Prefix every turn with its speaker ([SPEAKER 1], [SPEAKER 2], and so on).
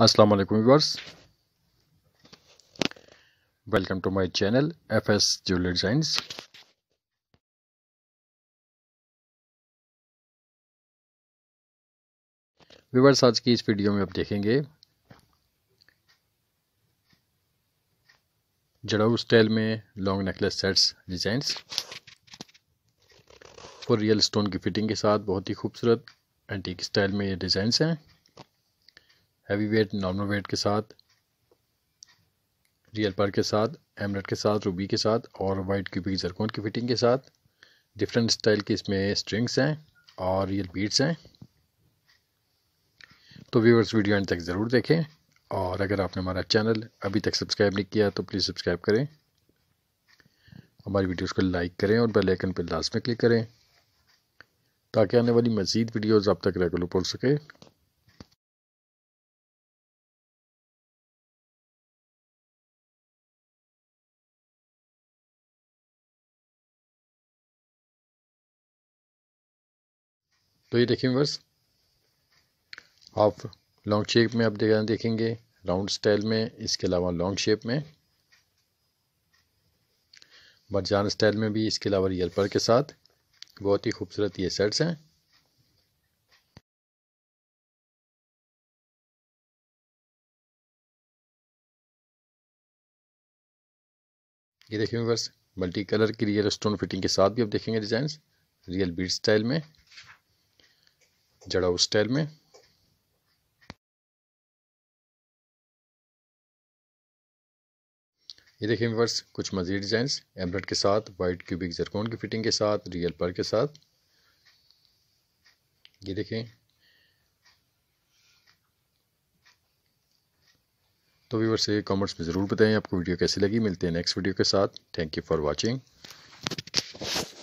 [SPEAKER 1] अस्सलाम वालेकुम viewers welcome to my channel F S jewellery designs viewers आज की इस वीडियो में आप देखेंगे जड़ाऊ स्टाइल में लॉन्ग नेकलेस सेट्स डिजाइंस और रियल स्टोन की फिटिंग के साथ बहुत ही खूबसूरत एंटीक स्टाइल में ये डिज़ाइंस हैं हैवी वेट नॉर्मल वेट के साथ रियल पर के साथ एमरेट के साथ रूबी के साथ और वाइट क्यूबिक जरकोन की फिटिंग के साथ डिफरेंट स्टाइल के इसमें स्ट्रिंग्स हैं और रियल बीट्स हैं तो व्यूवर्स वीडियो एंड तक ज़रूर देखें और अगर आपने हमारा चैनल अभी तक सब्सक्राइब नहीं किया तो प्लीज़ सब्सक्राइब करें हमारी वीडियोस को लाइक करें और बेल आइकन पर लास्ट में क्लिक करें ताकि आने वाली मज़ीद वीडियोस आप तक रेगुलर पहुँच सके तो ये देखें वर्स आप लॉन्ग शेप में आप देखेंगे राउंड स्टाइल में इसके अलावा लॉन्ग शेप में मरजान स्टाइल में भी इसके अलावा रियल पर के साथ बहुत ही खूबसूरत ये सेट्स हैं ये देखेंगे बस मल्टी कलर की रियल स्टोन फिटिंग के साथ भी आप देखेंगे डिज़ाइन रियल बीट स्टाइल में जड़ाऊ स्टाइल में ये देखिए वर्स कुछ मज़ीद डिजाइन एम्ब्रेड के साथ वाइट क्यूबिक जरकोन की फिटिंग के साथ रियल पर के साथ ये देखें तो व्यूवर्स ये कमेंट्स में ज़रूर बताएं आपको वीडियो कैसी लगी मिलते हैं नेक्स्ट वीडियो के साथ थैंक यू फॉर वाचिंग